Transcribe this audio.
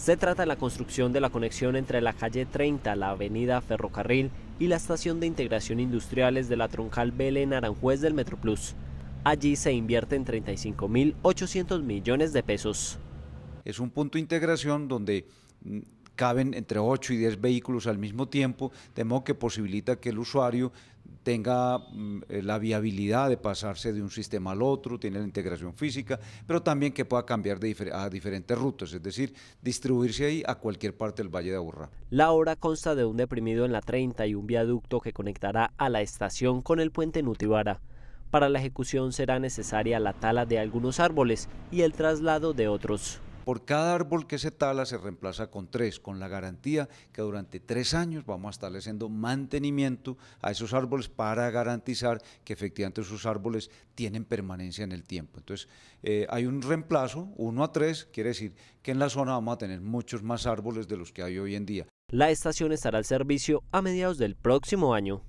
Se trata de la construcción de la conexión entre la calle 30, la avenida Ferrocarril y la estación de integración industriales de la troncal Belén Aranjuez del Metroplus. Allí se invierten 35.800 millones de pesos. Es un punto de integración donde mm, caben entre 8 y 10 vehículos al mismo tiempo, de modo que posibilita que el usuario tenga mm, eh, la viabilidad de pasarse de un sistema al otro, tiene la integración física, pero también que pueda cambiar de a diferentes rutas, es decir, distribuirse ahí a cualquier parte del Valle de Aburrá. La obra consta de un deprimido en la 30 y un viaducto que conectará a la estación con el puente Nutibara. Para la ejecución será necesaria la tala de algunos árboles y el traslado de otros por cada árbol que se tala se reemplaza con tres, con la garantía que durante tres años vamos a estar haciendo mantenimiento a esos árboles para garantizar que efectivamente esos árboles tienen permanencia en el tiempo. Entonces, eh, hay un reemplazo, uno a tres, quiere decir que en la zona vamos a tener muchos más árboles de los que hay hoy en día. La estación estará al servicio a mediados del próximo año.